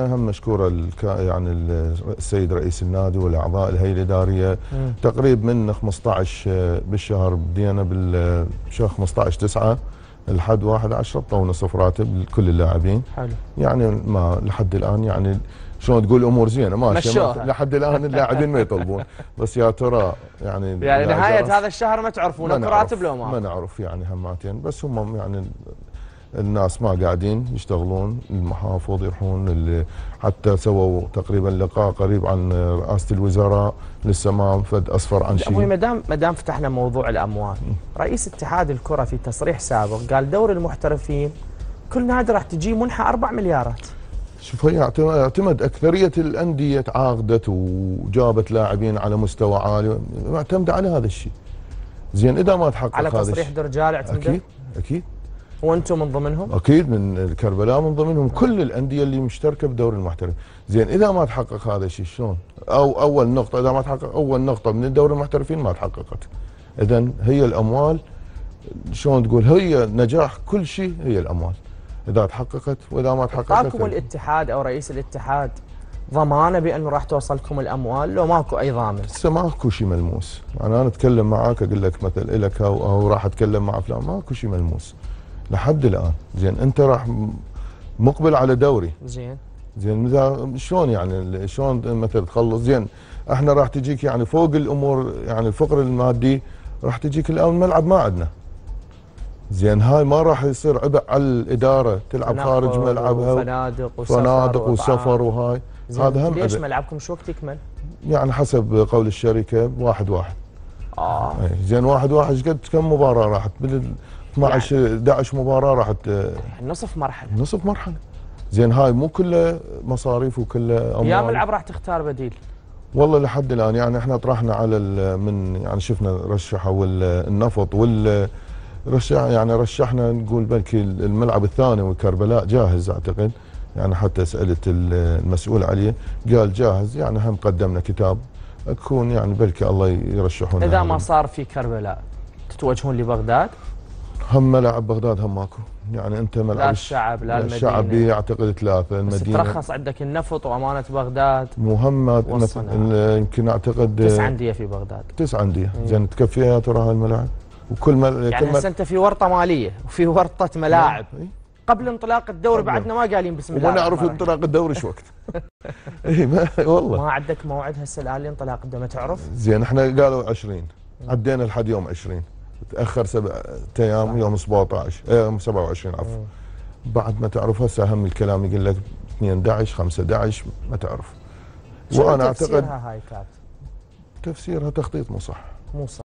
هم مشكورة يعني السيد رئيس النادي والأعضاء الهيئة الإدارية تقريب من 15 بالشهر بدينا بالشهر 15 9 لحد 1 10 طونا صف راتب لكل اللاعبين حلو يعني ما لحد الآن يعني شلون تقول امور زينه ماشيه ما لحد الان اللاعبين ما يطلبون بس يا ترى يعني يعني نهايه هذا الشهر ما تعرفون راتب لو ما ما نعرف يعني هماتين بس هم يعني الناس ما قاعدين يشتغلون المحافظ يروحون اللي حتى سووا تقريبا لقاء قريب عن رئاسه الوزراء لسه ما فد اصفر عن شيء ما دام ما دام فتحنا موضوع الاموال رئيس اتحاد الكره في تصريح سابق قال دور المحترفين كل نادي راح تجي منحه 4 مليارات شوف هي اعتمد اكثريه الانديه تعاقدت وجابت لاعبين على مستوى عالي معتمده على هذا الشيء زين اذا ما تحقق على تصريح درجال اعتمد اكيد اكيد وانتم من ضمنهم؟ اكيد من الكربلاء من ضمنهم كل الانديه اللي مشتركه بدوري المحترف، زين اذا ما تحقق هذا الشيء شلون؟ او اول نقطه اذا ما تحقق اول نقطه من الدوري المحترفين ما تحققت. اذا هي الاموال شلون تقول هي نجاح كل شيء هي الاموال. اذا تحققت واذا ما تحققت طيب. اعطاكم طيب. الاتحاد او رئيس الاتحاد ضمانه بانه راح توصلكم الاموال لو ماكو اي ضامن هسه ماكو شيء ملموس يعني انا اتكلم معاك اقول لك مثل الك أو راح اتكلم مع فلان ماكو شيء ملموس لحد الان زين انت راح مقبل على دوري زين زين شلون يعني شلون مثلا تخلص زين احنا راح تجيك يعني فوق الامور يعني الفقر المادي راح تجيك الان ملعب ما عندنا زين هاي ما راح يصير عبء على الاداره تلعب خارج ملعبها وفنادق وسفر فنادق وسفر وهاي هذا هم ليش ملعبكم شو وقت يكمل؟ يعني حسب قول الشركه واحد واحد اه إيه، زين واحد واحد قد كم مباراه راحت 12 يعني 11 مباراه راح نصف مرحله نصف مرحله زين هاي مو كله مصاريف وكله اموال يا ملعب راح تختار بديل والله لحد الان يعني احنا طرحنا على من يعني شفنا رشحوا النفط وال رشح يعني رشحنا نقول بلكي الملعب الثاني وكربلاء جاهز اعتقد يعني حتى سالت المسؤول عليه قال جاهز يعني هم قدمنا كتاب اكون يعني بلكي الله يرشحون اذا ما صار في كربلاء تتوجهون لبغداد هم ملعب بغداد هم ماكو يعني انت ملعب لا الشعب لا المدينه الشعب اعتقد ثلاثه المدينه بس ترخص عندك النفط وامانه بغداد مهمه يمكن اعتقد تسع انديه في بغداد تسع انديه زين تكفيها ترى هاي الملاعب وكل مل... يعني هسه انت في ورطه ماليه وفي ورطه ملاعب إيه. قبل انطلاق الدوري بعدنا ما قالين بسم الله ونعرف انطلاق الدوري شو وقت اي ما والله ما عندك موعد هسه الان لانطلاق الدوري ما تعرف زين احنا قالوا 20 عدينا لحد يوم 20 تاخر سبع ايام يوم 17 يوم 27 عفوا بعد ما تعرف هسه اهم الكلام يقول لك 2 11 5 11 ما تعرف وانا اعتقد تفسيرها هاي كابتن تفسيرها تخطيط مو صح مو صح